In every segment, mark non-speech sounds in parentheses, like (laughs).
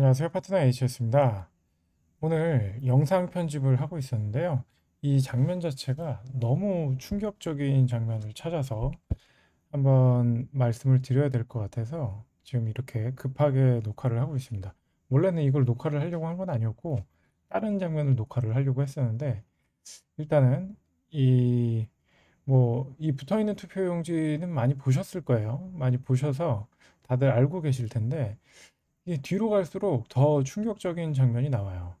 안녕하세요 파트너 H였습니다. 오늘 영상 편집을 하고 있었는데요. 이 장면 자체가 너무 충격적인 장면을 찾아서 한번 말씀을 드려야 될 것 같아서 지금 이렇게 급하게 녹화를 하고 있습니다. 원래는 이걸 녹화를 하려고 한 건 아니었고 다른 장면을 녹화를 하려고 했었는데 일단은 이 뭐이 뭐, 붙어있는 투표용지는 많이 보셨을 거예요. 많이 보셔서 다들 알고 계실 텐데 뒤로 갈수록 더 충격적인 장면이 나와요.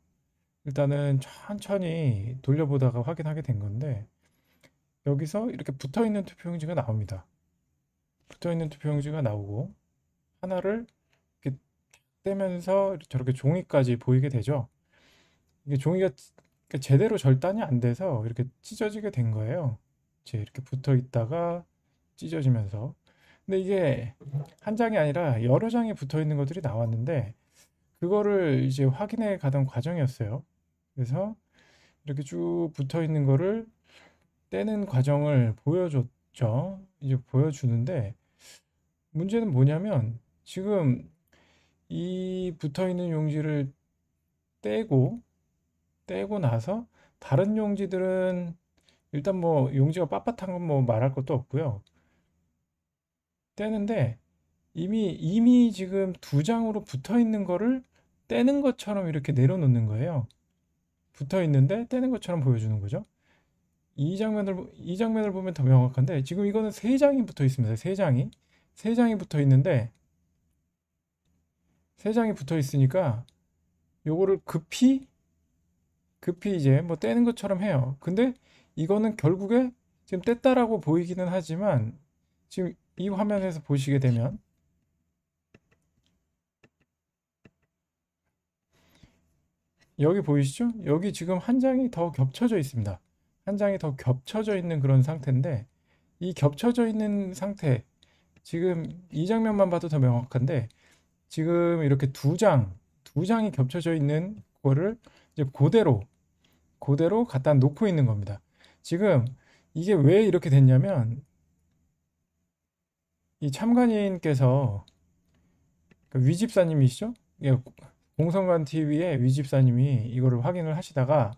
일단은 천천히 돌려보다가 확인하게 된 건데 여기서 이렇게 붙어 있는 투표용지가 나옵니다. 붙어 있는 투표용지가 나오고 하나를 이렇게 떼면서 저렇게 종이까지 보이게 되죠. 이게 종이가 그러니까 제대로 절단이 안 돼서 이렇게 찢어지게 된 거예요. 이제 이렇게 붙어 있다가 찢어지면서 근데 이게 한 장이 아니라 여러 장이 붙어 있는 것들이 나왔는데 그거를 이제 확인해 가던 과정이었어요. 그래서 이렇게 쭉 붙어 있는 거를 떼는 과정을 보여줬죠. 이제 보여주는데 문제는 뭐냐면 지금 이 붙어 있는 용지를 떼고 떼고 나서 다른 용지들은 일단 뭐 용지가 빳빳한 건 뭐 말할 것도 없고요. 떼는데 이미 이미 지금 두 장으로 붙어 있는 거를 떼는 것처럼 이렇게 내려놓는 거예요. 붙어 있는데 떼는 것처럼 보여주는 거죠. 이 장면을 이 장면을 보면 더 명확한데 지금 이거는 세 장이 붙어 있습니다. 세 장이 세 장이 붙어 있는데 세 장이 붙어 있으니까 요거를 급히 급히 이제 뭐 떼는 것처럼 해요. 근데 이거는 결국에 지금 뗐다라고 보이기는 하지만 지금 이 화면에서 보시게 되면 여기 보이시죠? 여기 지금 한 장이 더 겹쳐져 있습니다. 한 장이 더 겹쳐져 있는 그런 상태인데 이 겹쳐져 있는 상태 지금 이 장면만 봐도 더 명확한데 지금 이렇게 두 장, 두 장이 겹쳐져 있는 거를 이제 그대로 그대로 갖다 놓고 있는 겁니다. 지금 이게 왜 이렇게 됐냐면 이 참관인께서 그 위집사님이시죠? 예, 공성관 TV의 위집사님이 이거를 확인을 하시다가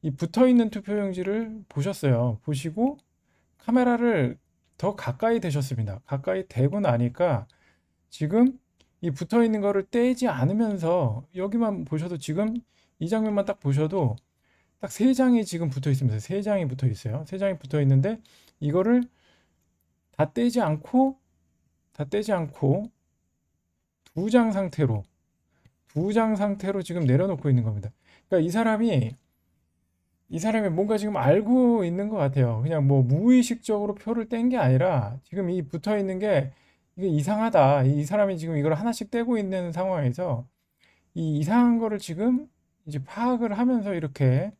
이 붙어 있는 투표용지를 보셨어요. 보시고 카메라를 더 가까이 대셨습니다. 가까이 대고 나니까 지금 이 붙어 있는 거를 떼지 않으면서 여기만 보셔도 지금 이 장면만 딱 보셔도 딱 세 장이 지금 붙어 있습니다. 세 장이 붙어 있어요. 세 장이 붙어 있는데 이거를 다 떼지 않고 다 떼지 않고 두 장 상태로 두 장 상태로 지금 내려놓고 있는 겁니다. 그러니까 이 사람이 이 사람이 뭔가 지금 알고 있는 것 같아요. 그냥 뭐 무의식적으로 표를 뗀 게 아니라 지금 이 붙어 있는 게 이게 이상하다. 이 사람이 지금 이걸 하나씩 떼고 있는 상황에서 이 이상한 거를 지금 이제 파악을 하면서 이렇게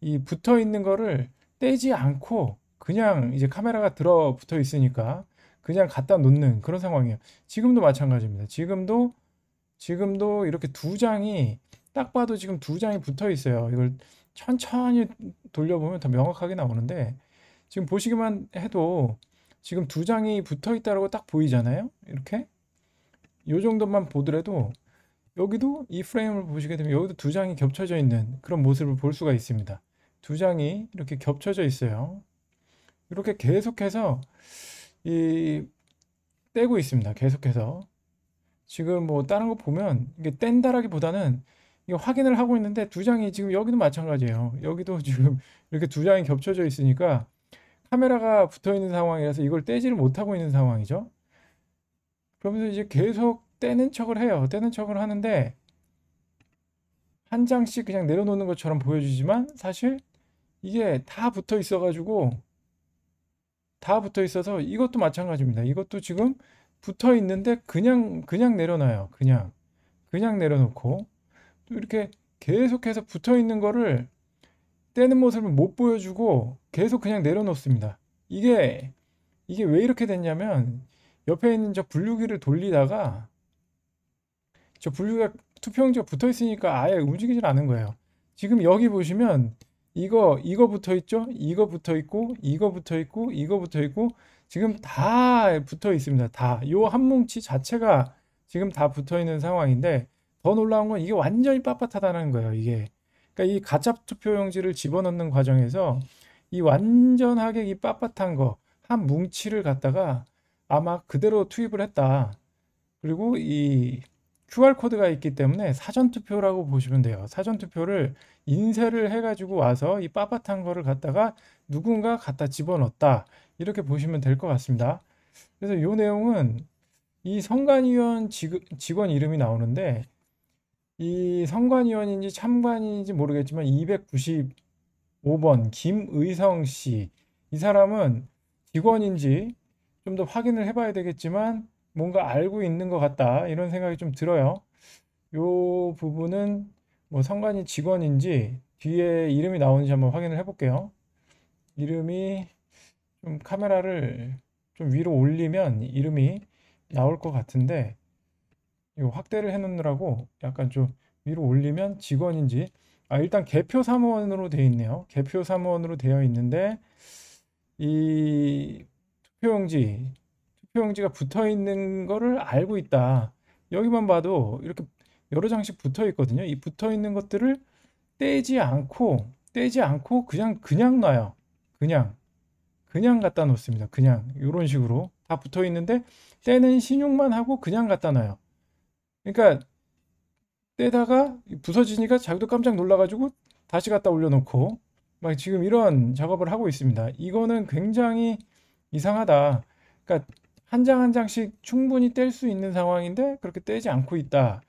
이 붙어 있는 거를 떼지 않고 그냥 이제 카메라가 들어 붙어 있으니까 그냥 갖다 놓는 그런 상황이에요. 지금도 마찬가지입니다. 지금도 지금도 이렇게 두 장이 딱 봐도 지금 두 장이 붙어 있어요. 이걸 천천히 돌려보면 더 명확하게 나오는데 지금 보시기만 해도 지금 두 장이 붙어 있다라고 딱 보이잖아요. 이렇게 요 정도만 보더라도 여기도 이 프레임을 보시게 되면 여기도 두 장이 겹쳐져 있는 그런 모습을 볼 수가 있습니다. 두 장이 이렇게 겹쳐져 있어요. 이렇게 계속해서 이 떼고 있습니다. 계속해서 지금 뭐 다른 거 보면 이게 뗀다라기보다는 이 확인을 하고 있는데 두 장이 지금 여기도 마찬가지예요. 여기도 (laughs) 지금 이렇게 두 장이 겹쳐져 있으니까 카메라가 붙어 있는 상황이라서 이걸 떼지를 못하고 있는 상황이죠. 그러면서 이제 계속 떼는 척을 해요. 떼는 척을 하는데 한 장씩 그냥 내려놓는 것처럼 보여지지만 사실 이게 다 붙어 있어가지고 다 붙어 있어서 이것도 마찬가지입니다. 이것도 지금 붙어 있는데 그냥 그냥 내려놔요. 그냥 그냥 내려놓고 또 이렇게 계속해서 붙어 있는 거를 떼는 모습을 못 보여주고 계속 그냥 내려놓습니다. 이게 이게 왜 이렇게 됐냐면 옆에 있는 저 분류기를 돌리다가 저 분류가 투표용지가 붙어 있으니까 아예 움직이질 않은 거예요. 지금 여기 보시면 이거 이거 붙어 있죠? 이거 붙어 있고 이거 붙어 있고 이거 붙어 있고 지금 다 붙어 있습니다. 다요 한 뭉치 자체가 지금 다 붙어 있는 상황인데 더 놀라운 건 이게 완전히 빳빳하다는 거예요. 이게 그러니까 이 가짜 투표용지를 집어넣는 과정에서 이 완전하게 이 빳빳한 거 한 뭉치를 갖다가 아마 그대로 투입을 했다. 그리고 이 QR코드가 있기 때문에 사전투표라고 보시면 돼요. 사전투표를 인쇄를 해가지고 와서 이빳빳한 거를 갖다가 누군가 갖다 집어넣었다. 이렇게 보시면 될 것 같습니다. 그래서 이 내용은 이 선관위원 직원 이름이 나오는데 이 선관위원인지 참관인지 모르겠지만 295번 김의성 씨. 이 사람은 직원인지 좀 더 확인을 해봐야 되겠지만 뭔가 알고 있는 것 같다 이런 생각이 좀 들어요. 요 부분은 뭐 상관이 직원인지 뒤에 이름이 나오는지 한번 확인을 해볼게요. 이름이 좀 카메라를 좀 위로 올리면 이름이 나올 것 같은데 이 확대를 해놓느라고 약간 좀 위로 올리면 직원인지 아 일단 개표 사무원으로 되어 있네요. 개표 사무원으로 되어 있는데 이 투표용지 표용지가 붙어 있는 거를 알고 있다. 여기만 봐도 이렇게 여러 장씩 붙어 있거든요. 이 붙어 있는 것들을 떼지 않고 떼지 않고 그냥 그냥 놔요. 그냥 그냥 갖다 놓습니다. 그냥 이런 식으로 다 붙어 있는데 떼는 신용만 하고 그냥 갖다 놔요. 그러니까 떼다가 부서지니까 자기도 깜짝 놀라가지고 다시 갖다 올려놓고 막 지금 이런 작업을 하고 있습니다. 이거는 굉장히 이상하다. 그러니까 한장한 장씩 충분히 뗄 수 있는 상황인데 그렇게 떼지 않고 있다.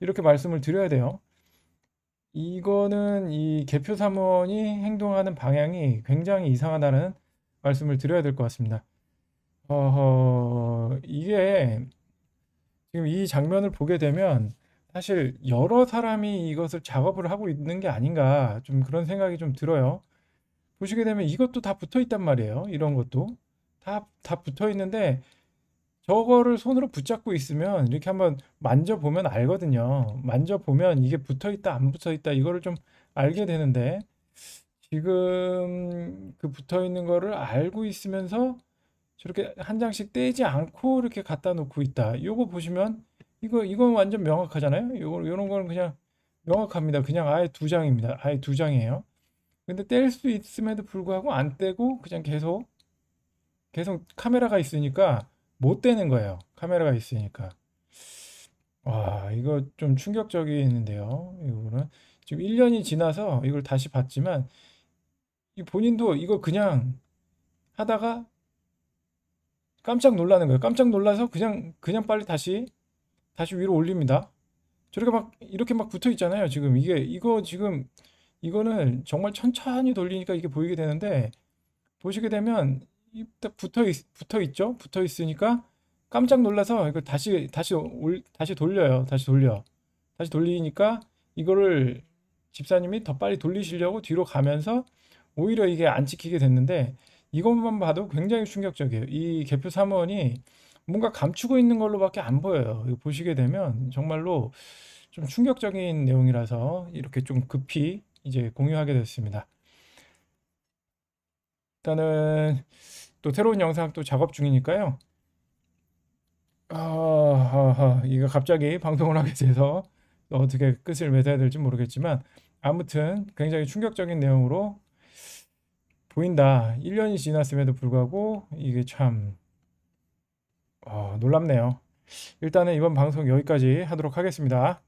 이렇게 말씀을 드려야 돼요. 이거는 이 개표 사무원이 행동하는 방향이 굉장히 이상하다는 말씀을 드려야 될 것 같습니다. 어허, 이게 지금 이 장면을 보게 되면 사실 여러 사람이 이것을 작업을 하고 있는 게 아닌가 좀 그런 생각이 좀 들어요. 보시게 되면 이것도 다 붙어 있단 말이에요. 이런 것도 다, 다 붙어 있는데 저거를 손으로 붙잡고 있으면 이렇게 한번 만져보면 알거든요. 만져보면 이게 붙어있다 안 붙어있다 이거를 좀 알게 되는데 지금 그 붙어있는 거를 알고 있으면서 저렇게 한 장씩 떼지 않고 이렇게 갖다 놓고 있다. 요거 보시면 이거 이건 완전 명확하잖아요. 요거 요런 거는 그냥 명확합니다. 그냥 아예 두 장입니다. 아예 두 장이에요. 근데 뗄 수 있음에도 불구하고 안 떼고 그냥 계속 계속 카메라가 있으니까 못 되는 거예요. 카메라가 있으니까. 와, 이거 좀 충격적이는데요. 이거는 지금 1년이 지나서 이걸 다시 봤지만, 본인도 이거 그냥 하다가 깜짝 놀라는 거예요. 깜짝 놀라서 그냥, 그냥 빨리 다시, 다시 위로 올립니다. 저렇게 막, 이렇게 막 붙어 있잖아요. 지금 이게, 이거 지금, 이거는 정말 천천히 돌리니까 이게 보이게 되는데, 보시게 되면 붙어 있, 붙어 있죠? 붙어 있으니까 깜짝 놀라서 이걸 다시 다시 올 다시 돌려요. 다시 돌려. 다시 돌리니까 이거를 집사님이 더 빨리 돌리시려고 뒤로 가면서 오히려 이게 안 찍히게 됐는데 이것만 봐도 굉장히 충격적이에요. 이 개표 사무원이 뭔가 감추고 있는 걸로밖에 안 보여요. 보시게 되면 정말로 좀 충격적인 내용이라서 이렇게 좀 급히 이제 공유하게 됐습니다. 일단은 또 새로운 영상 또 작업 중이니까요. 아, 아, 아, 이거 갑자기 방송을 하게 돼서 어떻게 끝을 맺어야 될지 모르겠지만 아무튼 굉장히 충격적인 내용으로 보인다. 1년이 지났음에도 불구하고 이게 참 아, 놀랍네요. 일단은 이번 방송 여기까지 하도록 하겠습니다.